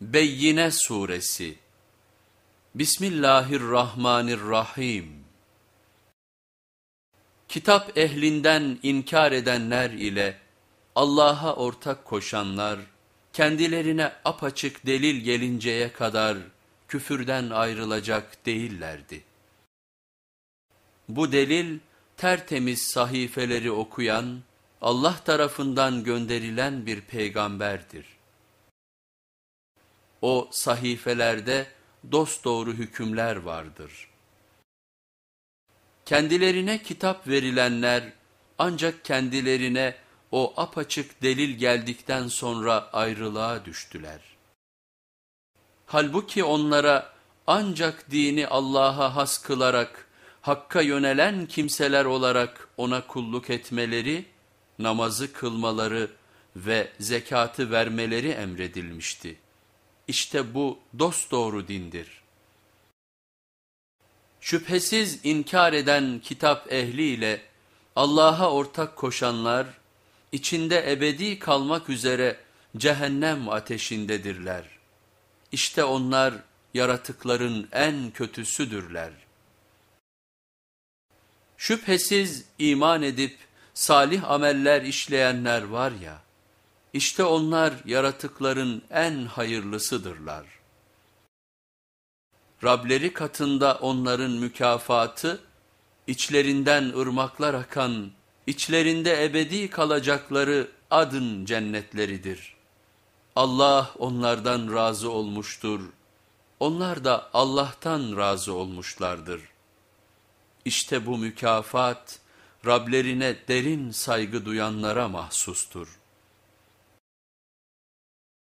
Beyyine Suresi Bismillahirrahmanirrahim Kitap ehlinden inkar edenler ile Allah'a ortak koşanlar, kendilerine apaçık delil gelinceye kadar küfürden ayrılacak değillerdi. Bu delil tertemiz sahifeleri okuyan, Allah tarafından gönderilen bir peygamberdir. O sahifelerde dosdoğru hükümler vardır. Kendilerine kitap verilenler ancak kendilerine o apaçık delil geldikten sonra ayrılığa düştüler. Halbuki onlara ancak dini Allah'a has kılarak, Hakk'a yönelen kimseler olarak ona kulluk etmeleri, namazı kılmaları ve zekatı vermeleri emredilmişti. İşte bu dost doğru dindir. Şüphesiz inkar eden kitap ehliyle Allah'a ortak koşanlar, içinde ebedi kalmak üzere cehennem ateşindedirler. İşte onlar yaratıkların en kötüsüdürler. Şüphesiz iman edip salih ameller işleyenler var ya, işte onlar yaratıkların en hayırlısıdırlar. Rableri katında onların mükafatı, içlerinden ırmaklar akan, içlerinde ebedi kalacakları adın cennetleridir. Allah onlardan razı olmuştur. Onlar da Allah'tan razı olmuşlardır. İşte bu mükafat, Rablerine derin saygı duyanlara mahsustur.''